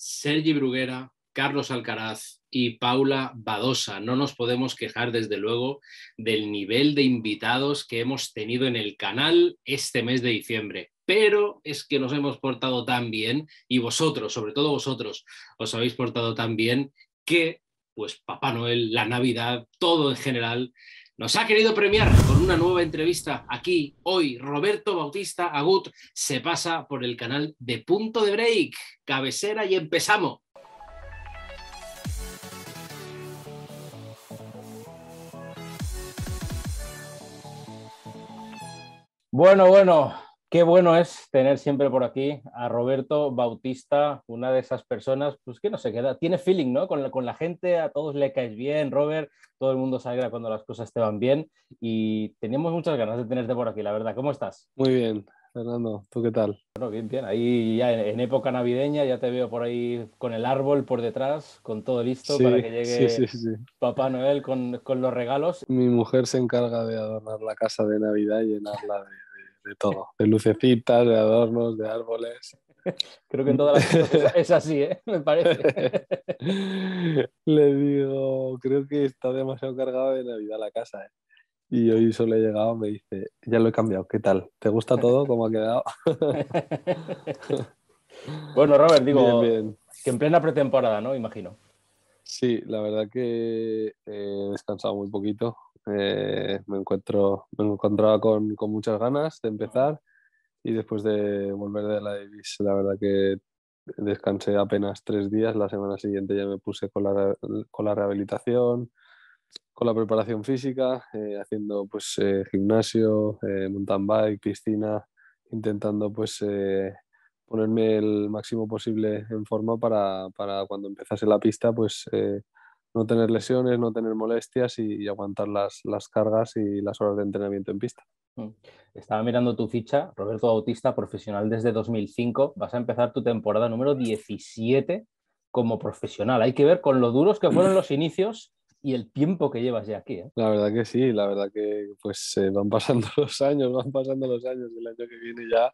Sergi Bruguera, Carlos Alcaraz y Paula Badosa. No nos podemos quejar, desde luego, del nivel de invitados que hemos tenido en el canal este mes de diciembre. Pero es que nos hemos portado tan bien, y vosotros, sobre todo vosotros, os habéis portado tan bien que, pues, Papá Noel, la Navidad, todo en general, nos ha querido premiar con una nueva entrevista aquí hoy. Roberto Bautista Agut se pasa por el canal de Punto de Break, cabecera y empezamos. Bueno, bueno, Qué bueno es tener siempre por aquí a Roberto Bautista, una de esas personas, pues que no se queda, tiene feeling, ¿no? Con la, con la gente, a todos le caes bien, Robert, todo el mundo se alegra cuando las cosas te van bien y tenemos muchas ganas de tenerte por aquí, la verdad. ¿Cómo estás? Muy bien, Fernando, ¿tú qué tal? Bueno, bien, bien. Ahí ya en, época navideña ya te veo por ahí con el árbol por detrás, con todo listo para que llegue Papá Noel con, con, los regalos. Mi mujer se encarga de adornar la casa de Navidad y llenarla de de todo, de lucecitas, de adornos, de árboles. Creo que en todas las cosas es así, ¿eh? me parece. Le digo, creo que está demasiado cargado de Navidad la casa. ¿eh?". Y hoy solo he llegado, me dice, ya lo he cambiado, ¿qué tal? ¿Te gusta todo? ¿Cómo ha quedado? bueno, Robert, digo, que en plena pretemporada, ¿no? Imagino. Sí, la verdad que he descansado muy poquito. Eh, me, encuentro, me encontraba con, con, muchas ganas de empezar y después de volver de la Davis, la verdad que descansé apenas tres días. La semana siguiente ya me puse con la, con la rehabilitación, con la preparación física, eh, haciendo pues eh, gimnasio, mountain bike, piscina, intentando pues ponerme el máximo posible en forma para, para cuando empezase la pista pues no tener lesiones, no tener molestias y, aguantar las, las, cargas y las horas de entrenamiento en pista. Mm. Estaba mirando tu ficha, Roberto Bautista, profesional desde 2005. Vas a empezar tu temporada número 17 como profesional. Hay que ver con lo duros que fueron los inicios y el tiempo que llevas ya aquí. ¿eh? La verdad que sí, la verdad que pues van pasando los años, van pasando los años. El año que viene ya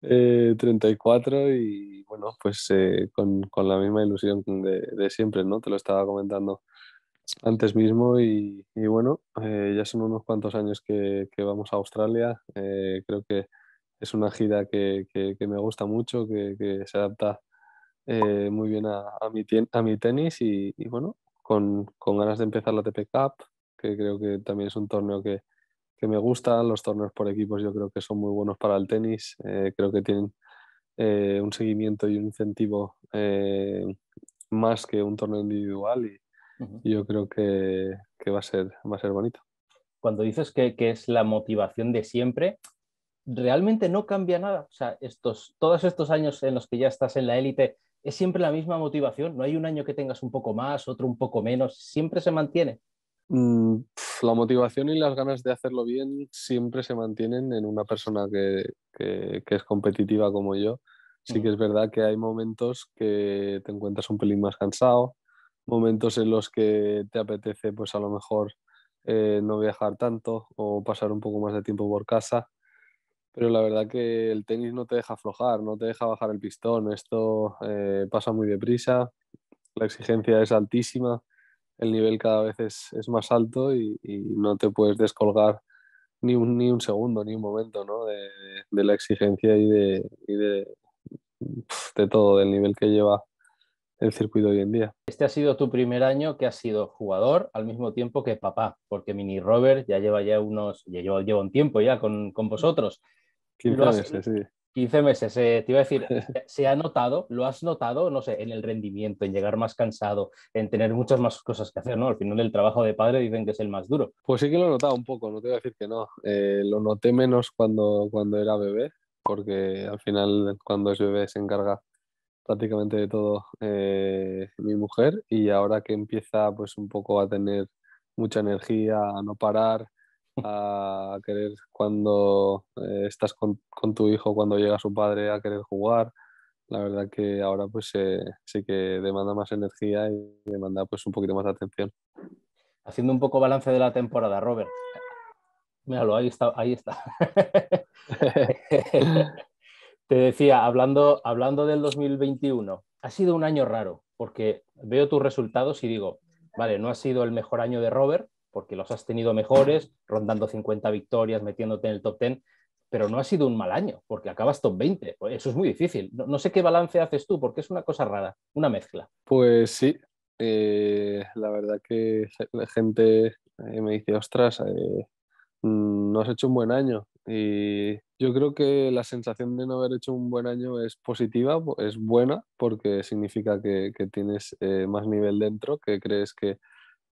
34 eh, y bueno, pues eh, con, la misma ilusión de, siempre, ¿no? Te lo estaba comentando antes mismo y, bueno, eh, ya son unos cuantos años que, vamos a Australia. creo que es una gira que, me gusta mucho, que, se adapta muy bien a, mi, a mi tenis y, bueno, con, con ganas de empezar la TP Cup, que creo que también es un torneo que, que me gustan Los torneos por equipos yo creo que son muy buenos para el tenis. Eh, creo que tienen eh, un seguimiento y un incentivo eh, más que un torneo individual y, yo creo que, va, a ser, va a bonito. Cuando dices que, que, es la motivación de siempre, realmente no cambia nada. O sea, estos, todos estos años en los que ya estás en la élite, es siempre la misma motivación. No hay un año que tengas un poco más, otro un poco menos. Siempre se mantiene. Mm, la motivación y las ganas de hacerlo bien siempre se mantienen en una persona que, es competitiva como yo. Sí que mm. es verdad que hay momentos que te encuentras un pelín más cansado, momentos en los que te apetece pues a lo mejor eh, no viajar tanto o pasar un poco más de tiempo por casa. Pero la verdad que el tenis no te deja aflojar, no te deja bajar el pistón. Esto eh, pasa muy deprisa, la exigencia es altísima el nivel cada vez es, más alto y, no te puedes descolgar ni un, ni un segundo, ni un momento de, la exigencia y, de, de, todo, del nivel que lleva el circuito hoy en día. Este ha sido tu primer año que has sido jugador al mismo tiempo que papá, porque Mini Robert ya lleva ya unos, ya lleva, lleva un tiempo ya con, con vosotros. sí. 15 meses, eh, te iba a decir, eh, ¿se ha notado, lo has notado, no sé, en el rendimiento, en llegar más cansado, en tener muchas más cosas que hacer, ¿no? Al final el trabajo de padre dicen que es el más duro. Pues sí que lo he notado un poco, no te voy a decir que no. Eh, lo noté menos cuando, cuando era bebé, porque al final cuando es bebé se encarga prácticamente de todo mi mujer y ahora que empieza pues un poco a tener mucha energía, a no parar, a querer cuando eh, estás con, tu hijo, cuando llega su padre, a querer jugar. La verdad que ahora pues sí que demanda más energía y demanda pues un poquito más atención. Haciendo un poco balance de la temporada, Robert. Míralo, ahí está, ahí está. Te decía, hablando, hablando del 2021, ha sido un año raro, porque veo tus resultados y digo, vale, no ha sido el mejor año de Robert, porque los has tenido mejores, rondando 50 victorias, metiéndote en el top 10, pero no ha sido un mal año, porque acabas top 20. Pues eso es muy difícil. No, sé qué balance haces tú, porque es una cosa rara, una mezcla. Pues sí, eh, la verdad que la gente eh, me dice, ostras, eh, mm, no has hecho un buen año. Y yo creo que la sensación de no haber hecho un buen año es positiva, es buena, porque significa que tienes más nivel dentro, que crees que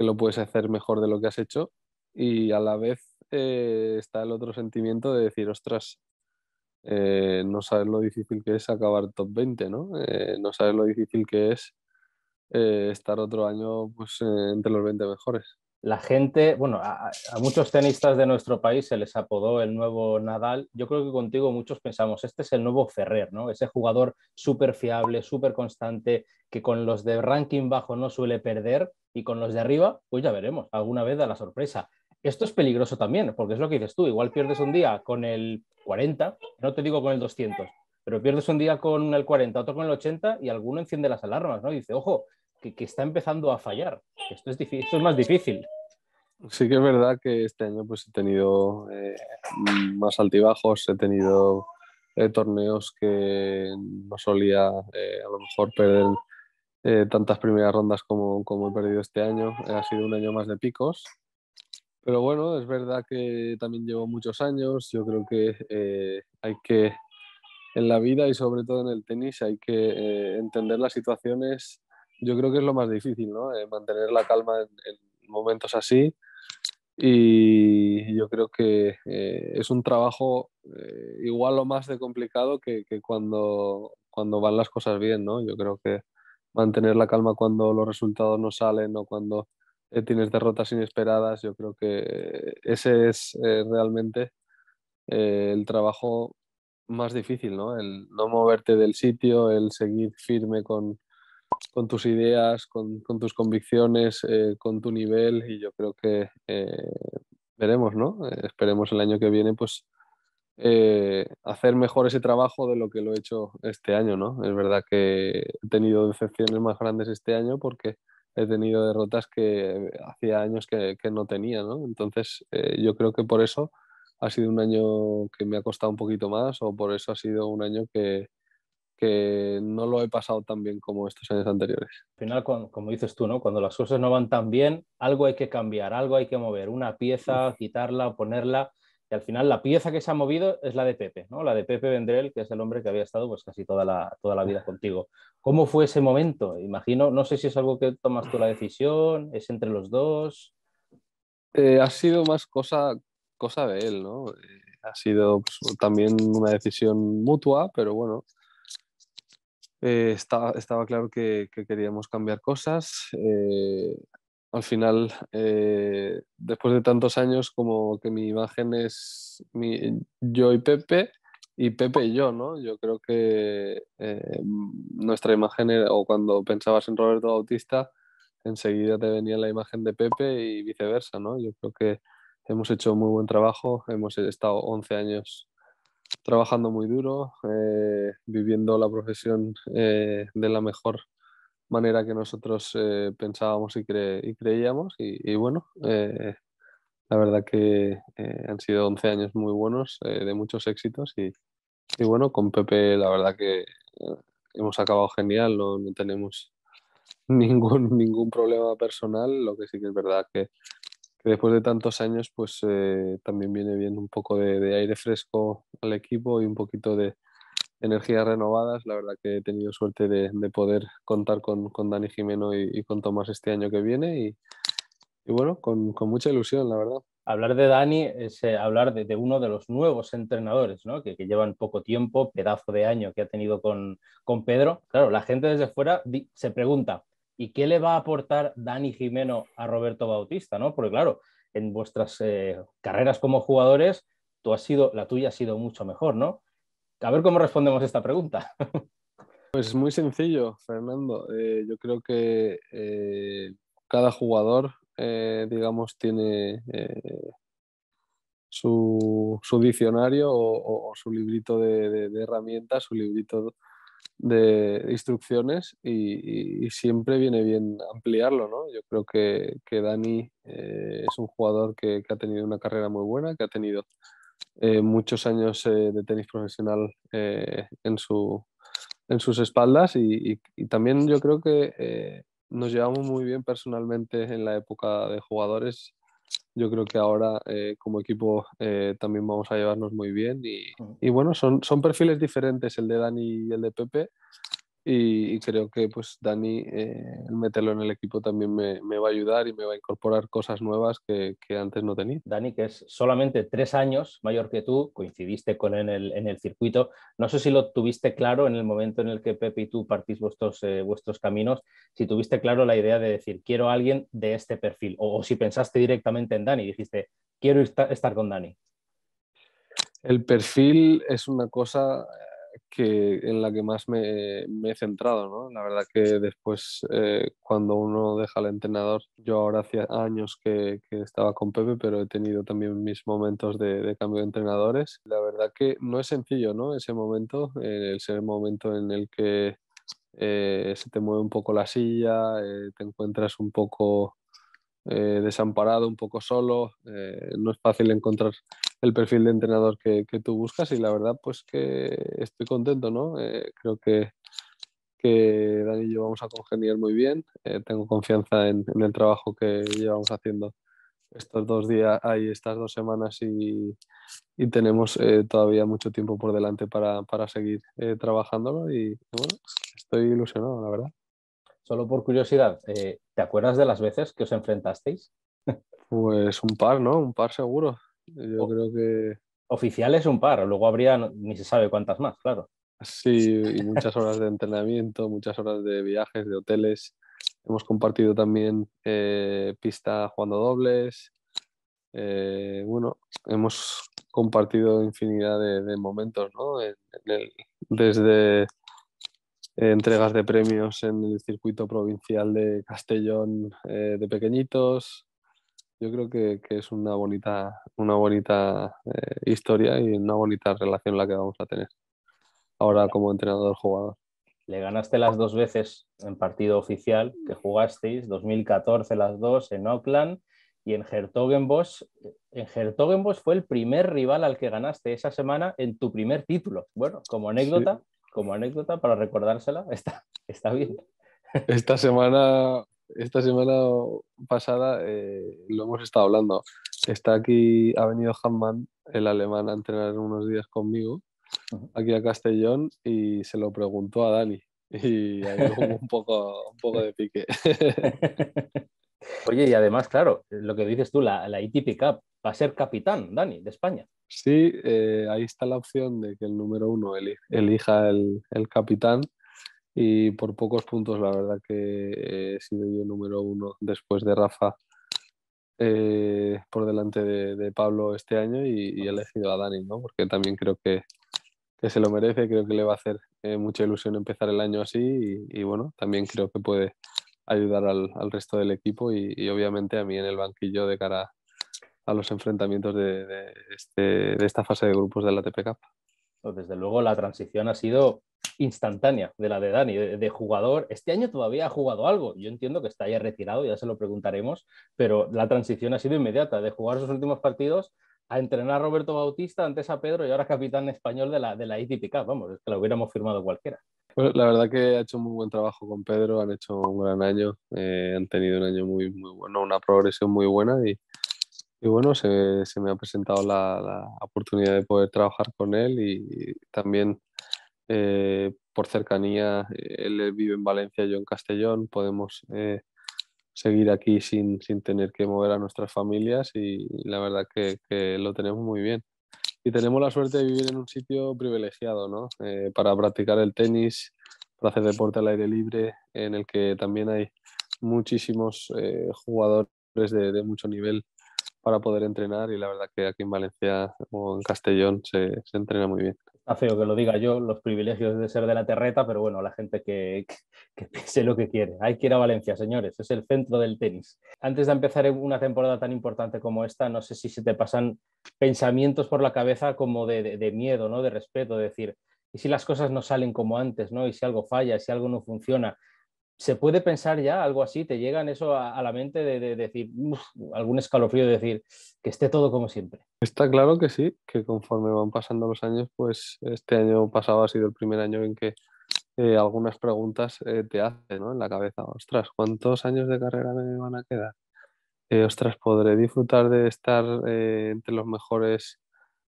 que lo puedes hacer mejor de lo que has hecho y a la vez eh, está el otro sentimiento de decir, ostras, eh, no sabes lo difícil que es acabar top 20, ¿no? Eh, no sabes lo difícil que es estar otro año pues, entre los 20 mejores. La gente, bueno, a, muchos tenistas de nuestro país se les apodó el nuevo Nadal. Yo creo que contigo muchos pensamos, este es el nuevo Ferrer, ¿no? Ese jugador súper fiable, súper constante, que con los de ranking bajo no suele perder y con los de arriba, pues ya veremos, alguna vez da la sorpresa. Esto es peligroso también, porque es lo que dices tú, igual pierdes un día con el 40, no te digo con el 200, pero pierdes un día con el 40, otro con el 80 y alguno enciende las alarmas, ¿no? dice, ojo, que, está empezando a fallar, esto es, esto es más difícil. Sí que es verdad que este año pues he tenido eh, más altibajos, he tenido eh, torneos que no solía eh, a lo mejor perder eh, tantas primeras rondas como, como, he perdido este año. Eh, ha sido un año más de picos. Pero bueno, es verdad que también llevo muchos años. Yo creo que eh, hay que, en la vida y sobre todo en el tenis, hay que entender las situaciones. Yo creo que es lo más difícil, ¿no? mantener la calma en, en, momentos así. Y yo creo que es un trabajo igual o más de complicado que, que, cuando, cuando van las cosas bien, ¿no? Yo creo que mantener la calma cuando los resultados no salen o cuando eh, tienes derrotas inesperadas. Yo creo que eh, ese es eh, realmente el trabajo más difícil, ¿no? El no moverte del sitio, el seguir firme con, tus ideas, con, con tus convicciones, con tu nivel y yo creo que veremos, ¿no? esperemos el año que viene pues eh, hacer mejor ese trabajo de lo que lo he hecho este año, ¿no? Es verdad que he tenido decepciones más grandes este año porque he tenido derrotas que hacía años que, no tenía, Entonces eh, yo creo que por eso ha sido un año que me ha costado un poquito más o por eso ha sido un año que, no lo he pasado tan bien como estos años anteriores. Al final, como dices tú, ¿no? cuando las cosas no van tan bien, algo hay que cambiar, algo hay que mover, una pieza, quitarla, ponerla. Y al final la pieza que se ha movido es la de Pepe, ¿no? La de Pepe Vendrell, que es el hombre que había estado pues casi toda la, toda la vida contigo. ¿Cómo fue ese momento? Imagino, no sé si es algo que tomas tú la decisión, es entre los dos. Eh, ha sido más cosa, cosa de él, ¿no? Eh, ha sido pues, también una decisión mutua, pero bueno, eh, estaba, claro que, queríamos cambiar cosas al final, eh, después de tantos años, como que mi imagen es mi, yo y Pepe, y Pepe y yo, ¿no? Yo creo que eh, nuestra imagen, o cuando pensabas en Roberto Bautista, enseguida te venía la imagen de Pepe y viceversa, ¿no? Yo creo que hemos hecho muy buen trabajo, hemos estado 11 años trabajando muy duro, eh, viviendo la profesión de la mejor manera que nosotros eh, pensábamos y, creíamos. Y, bueno, eh, la verdad que eh, han sido 11 años muy buenos, de muchos éxitos. Y, bueno, con Pepe la verdad que hemos acabado genial, no, tenemos ningún, ningún problema personal, lo que sí que es verdad que, después de tantos años pues también viene bien un poco de aire fresco al equipo y un poquito de energías renovadas. La verdad que he tenido suerte de, poder contar con, con Dani Jimeno y, con Tomás este año que viene y, bueno, con, mucha ilusión, la verdad. Hablar de Dani es eh, hablar de, uno de los nuevos entrenadores, ¿no? que, llevan poco tiempo, pedazo de año que ha tenido con, Pedro. Claro, la gente desde fuera se pregunta, ¿y qué le va a aportar Dani Jimeno a Roberto Bautista? ¿no? Porque claro, en vuestras eh, carreras como jugadores, tú has sido, la tuya ha sido mucho mejor, ¿no? A ver cómo respondemos esta pregunta. Pues es muy sencillo, Fernando. Eh, yo creo que eh, cada jugador, eh, digamos, tiene su, diccionario o, su librito de, herramientas, su librito de instrucciones y, siempre viene bien ampliarlo, ¿no? Yo creo que, Dani es un jugador que ha tenido una carrera muy buena, que ha tenido eh, muchos años eh, de tenis profesional eh, en, su, en sus espaldas y, también yo creo que nos llevamos muy bien personalmente en la época de jugadores. Yo creo que ahora como equipo también vamos a llevarnos muy bien y, y, bueno, son, son perfiles diferentes el de Dani y el de Pepe, y, creo que pues Dani, eh, el meterlo en el equipo también me, va a ayudar y me va a incorporar cosas nuevas que, antes no tenía. Dani, que es solamente tres años mayor que tú, coincidiste con él en el, circuito. No sé si lo tuviste claro en el momento en el que Pepe y tú partís vuestros, eh, vuestros caminos, si tuviste claro la idea de decir, quiero a alguien de este perfil, o, si pensaste directamente en Dani, dijiste, quiero estar con Dani. El perfil es una cosa que, en la que más me, he centrado, ¿no? La verdad que después, eh, cuando uno deja al entrenador, yo ahora hacía años que, estaba con Pepe, pero he tenido también mis momentos de, cambio de entrenadores. La verdad que no es sencillo, ¿no? Ese momento, el eh, ser el momento en el que eh, se te mueve un poco la silla, te encuentras un poco desamparado, un poco solo, no es fácil encontrar el perfil de entrenador que, tú buscas y la verdad pues que estoy contento, ¿no? Eh, creo que, que Dani y yo vamos a congeniar muy bien, eh, tengo confianza en, el trabajo que llevamos haciendo estos dos días, ahí estas dos semanas y, tenemos eh, todavía mucho tiempo por delante para, para seguir trabajándolo y bueno, estoy ilusionado, la verdad. Solo por curiosidad, ¿te acuerdas de las veces que os enfrentasteis? Pues un par, ¿no? Un par seguro. Yo creo que. Oficiales un par, luego habría ni se sabe cuántas más, claro. Sí, y muchas horas de entrenamiento, muchas horas de viajes, de hoteles. Hemos compartido también eh, pista jugando dobles. Eh, bueno, hemos compartido infinidad de, momentos, ¿no? desde eh, entregas de premios en el circuito provincial de Castellón de pequeñitos, yo creo que, que, es una bonita, una bonita eh, historia y una bonita relación la que vamos a tener ahora como entrenador-jugador. Le ganaste las dos veces en partido oficial que jugasteis, 2014 las dos en Auckland y en Hertogenbosch. En Hertogenbosch fue el primer rival al que ganaste esa semana en tu primer título. Bueno, como anécdota, como anécdota para recordársela, está, está bien. Esta semana esta semana pasada eh, lo hemos estado hablando. Está aquí, ha venido Hanman, el alemán, a entrenar unos días conmigo, aquí a Castellón, y se lo preguntó a Dani. Y ahí hubo un poco, un poco de pique. Oye, y además, claro, lo que dices tú, la, la e Cup va a ser capitán, Dani, de España. Sí, eh, ahí está la opción de que el número uno elija el, el capitán y por pocos puntos la verdad que he sido yo número uno después de Rafa eh, por delante de, Pablo este año y, he elegido a Dani, ¿no? Porque también creo que, se lo merece, creo que le va a hacer eh, mucha ilusión empezar el año así y, bueno, también creo que puede ayudar al, resto del equipo y, obviamente a mí en el banquillo de cara a los enfrentamientos de, de, este, esta fase de grupos de la TP Cup. Desde luego la transición ha sido instantánea de la de Dani, de, jugador. Este año todavía ha jugado algo. Yo entiendo que está ya retirado, ya se lo preguntaremos, pero la transición ha sido inmediata, de jugar sus últimos partidos a entrenar a Roberto Bautista, antes a Pedro y ahora capitán español de la, de la Vamos, es que lo hubiéramos firmado cualquiera. Pues, la verdad que ha hecho muy buen trabajo con Pedro, han hecho un gran año, eh, han tenido un año muy, muy bueno, una progresión muy buena y, y bueno, se, se me ha presentado la, la, oportunidad de poder trabajar con él y, también eh, por cercanía, eh, él vive en Valencia, yo en Castellón, podemos eh, seguir aquí sin, sin, tener que mover a nuestras familias y la verdad que, lo tenemos muy bien. Y tenemos la suerte de vivir en un sitio privilegiado, ¿no? para practicar el tenis, para hacer deporte al aire libre, en el que también hay muchísimos jugadores de, de mucho nivel para poder entrenar y la verdad que aquí en Valencia o en Castellón se, entrena muy bien. hace feo que lo diga yo, los privilegios de ser de la terreta, pero bueno, la gente que, que, lo que quiere. Hay que ir a Valencia, señores, es el centro del tenis. Antes de empezar una temporada tan importante como esta, no sé si se te pasan pensamientos por la cabeza como de, miedo, ¿no? de respeto, de decir, ¿y si las cosas no salen como antes? ¿no? ¿Y si algo falla? ¿Y si algo no funciona? ¿Se puede pensar ya algo así? ¿Te llegan eso a, la mente de, decir, algún escalofrío de decir, que esté todo como siempre? Está claro que sí, que conforme van pasando los años, pues este año pasado ha sido el primer año en que eh, algunas preguntas eh, te hacen en la cabeza, ostras, ¿cuántos años de carrera me van a quedar? Eh, ostras, ¿podré disfrutar de estar entre los mejores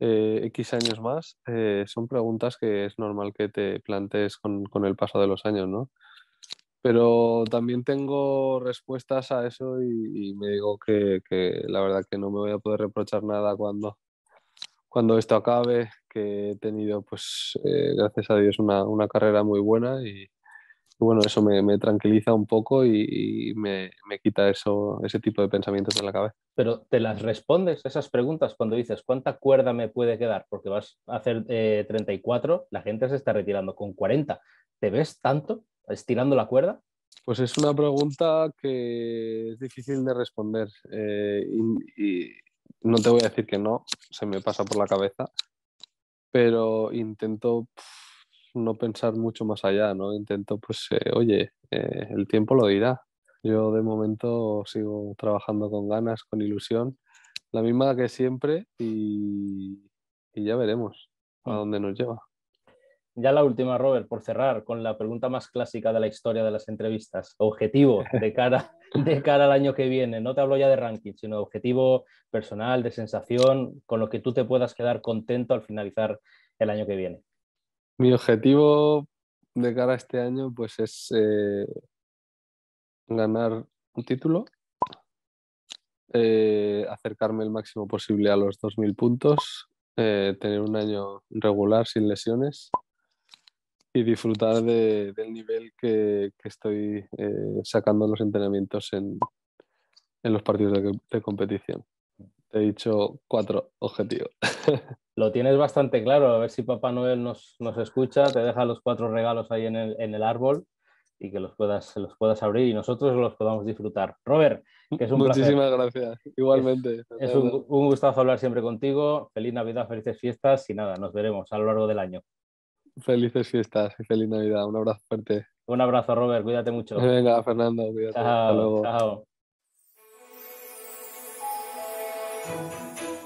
X años más? son preguntas que es normal que te plantees con, con el paso de los años, ¿no? pero también tengo respuestas a eso y, me digo que, la verdad que no me voy a poder reprochar nada cuando, cuando esto acabe, que he tenido, pues, eh, gracias a Dios, una, carrera muy buena y, bueno, eso me, tranquiliza un poco y, me, quita eso, ese tipo de pensamientos en la cabeza. Pero te las respondes esas preguntas cuando dices, ¿cuánta cuerda me puede quedar? Porque vas a hacer 34, eh, la gente se está retirando con 40. ¿Te ves tanto? estirando la cuerda? Pues es una pregunta que es difícil de responder eh, y, no te voy a decir que no, se me pasa por la cabeza, pero intento no pensar mucho más allá, ¿no? Intento, pues, eh, oye, eh, el tiempo lo dirá. Yo de momento sigo trabajando con ganas, con ilusión, la misma que siempre y ya veremos a mm. dónde nos lleva ya la última, Robert, por cerrar con la pregunta más clásica de la historia de las entrevistas. Objetivo de cara, de cara al año que viene. No te hablo ya de ranking, sino objetivo personal, de sensación, con lo que tú te puedas quedar contento al finalizar el año que viene. Mi objetivo de cara a este año pues es eh, ganar un título, eh, acercarme el máximo posible a los 2.000 puntos, eh, tener un año regular sin lesiones y disfrutar del nivel que, estoy eh, sacando en los entrenamientos en, los partidos de, competición. Te he dicho cuatro objetivos. Lo tienes bastante claro, a ver si Papá Noel nos, nos escucha, te deja los cuatro regalos ahí en el, en el árbol y que los puedas, los puedas abrir y nosotros los podamos disfrutar. Robert, que es un Muchísimas gracias, igualmente. Es, un, un gustazo hablar siempre contigo. Feliz Navidad, felices fiestas y nada, nos veremos a lo largo del año felices fiestas y feliz Navidad. Un abrazo fuerte. Un abrazo, Robert. Cuídate mucho. Venga, Fernando, cuídate. Chao, Hasta luego. Chao.